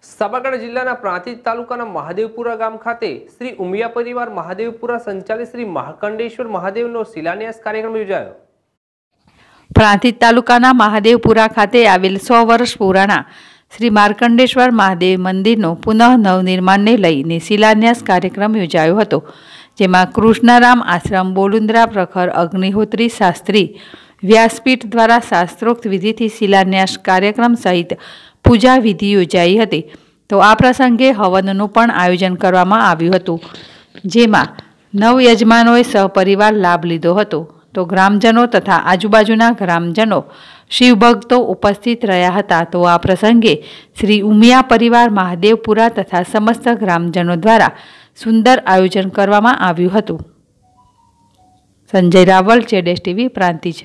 સાબરકાંઠા જિલ્લાના પ્રાંતિજ તાલુકાના મહાદેવપુરા ગામ ખાતે શ્રી ઉમિયા પરિવાર મહાદેવપુરા સંચાલિત શ્રી મહાકંડેશ્વર મહાદેવનો શિલાન્યાસ કાર્યક્રમ યોજાયો પ્રાંતિજ તાલુકાના મહાદેવપુરા ખાતે આવેલ સો વર્ષ પુરાણા શ્રી માર્કંડેશ્વર મહાદેવ મંદિરનો પુનઃ નવનિર્માણને લઈને શિલાન્યાસ કાર્યક્રમ યોજાયો હતો જેમાં કૃષ્ણારામ આશ્રમ બોલુંદ્રા પ્રખર અગ્નિહોત્રી શાસ્ત્રી વ્યાસપીઠ દ્વારા શાસ્ત્રોક્ત વિધિથી શિલાન્યાસ કાર્યક્રમ સહિત પૂજા વિધિ યોજાઈ હતી તો આ પ્રસંગે હવનનું પણ આયોજન કરવામાં આવ્યું હતું જેમાં નવ યજમાનોએ સહપરિવાર લાભ લીધો હતો તો ગ્રામજનો તથા આજુબાજુના ગ્રામજનો શિવભક્તો ઉપસ્થિત રહ્યા હતા તો આ પ્રસંગે શ્રી ઉમિયા પરિવાર મહાદેવપુરા તથા સમસ્ત ગ્રામજનો દ્વારા સુંદર આયોજન કરવામાં આવ્યું હતું સંજય રાવલ જેડેસ ટીવી પ્રાંતિજ